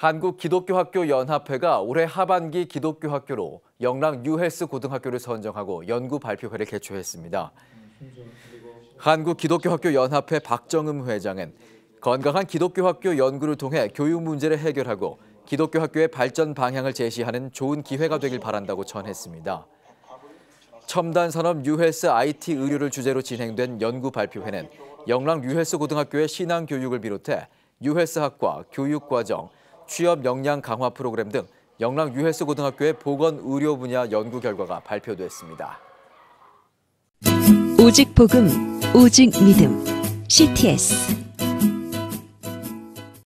한국기독교학교연합회가 올해 하반기 기독교학교로 영랑 뉴헬스 고등학교를 선정하고 연구 발표회를 개최했습니다. 한국기독교학교연합회 박정음 회장은 건강한 기독교학교 연구를 통해 교육 문제를 해결하고 기독교학교의 발전 방향을 제시하는 좋은 기회가 되길 바란다고 전했습니다. 첨단 산업 뉴헬스 IT 의료를 주제로 진행된 연구 발표회는 영락 뉴헬스 고등학교의 신앙 교육을 비롯해 뉴헬스학과, 교육과정, 취업 역량 강화 프로그램 등영랑 유해수 고등학교의 보건 의료 분야 연구 결과가 발표됐습니다. 오직 복음, 오직 믿음. CTS